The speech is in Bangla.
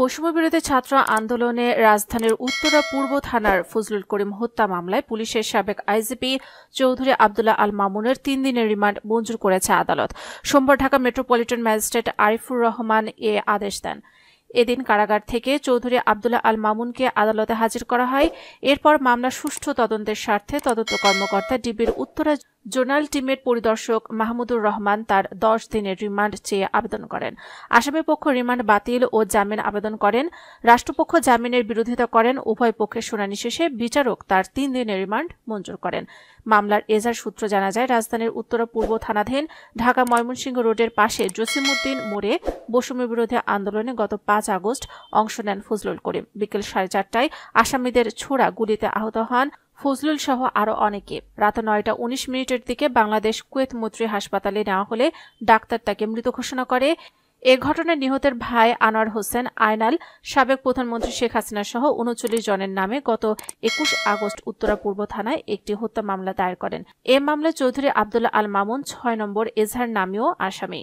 বৈষম্যবিরোধী ছাত্র আন্দোলনে রাজধানীর উত্তরা পূর্ব থানার ফজলুল করিম হত্যা মামলায় পুলিশের সাবেক আইজিপি চৌধুরী আবদুল্লাহ আল মামুনের তিন দিনের রিমান্ড মঞ্জুর করেছে আদালত সোমবার ঢাকা মেট্রোপলিটন ম্যাজিস্ট্রেট আরিফুর রহমান এ আদেশ দেন এদিন কারাগার থেকে চৌধুরী আবদুল্লাহ আল মামুনকে আদালতে হাজির করা হয় এরপর মামলা সুষ্ঠু তদন্তের স্বার্থে তদন্ত কর্মকর্তা ডিবির উত্তরা জোনাল টিমের পরিদর্শক মাহমুদুর রহমান তার দশ দিনের রিমান্ড চেয়ে আবেদন করেন আসামের পক্ষ রিমান্ড বাতিল ও জামিন আবেদন করেন রাষ্ট্রপক্ষ জামিনের বিরোধিতা করেন উভয় পক্ষের শুনানি শেষে বিচারক তার তিন দিনের রিমান্ড মঞ্জুর করেন মামলার এজার সূত্র জানা যায় রাজধানীর উত্তর পূর্ব থানাধীন ঢাকা ময়মনসিংহ রোডের পাশে জসিমুদ্দিন মোড়ে বসুমের বিরোধী আন্দোলনে গত পাঁচ আগস্ট অংশ নেন ফজলুল করিম বিকেল সাড়ে চারটায় আসামিদের ছোড়া গুলিতে আহত হন ফজলুল সহ আরও অনেকে রাত নয়টা উনিশ মিনিটের দিকে বাংলাদেশ কুয়েত মৈত্রী হাসপাতালে নেওয়া হলে ডাক্তার তাকে মৃত ঘোষণা করে এ ঘটনায় নিহতের ভাই আনোয়ার হোসেন আয়নাল সাবেক প্রধানমন্ত্রী শেখ হাসিনা সহ উনচল্লিশ জনের নামে গত একুশ আগস্ট উত্তরা পূর্ব থানায় একটি হত্যা মামলা দায়ের করেন এ মামলায় চৌধুরী আবদুল্লাহ আল মামুন ছয় নম্বর এজহার নামেও আসামি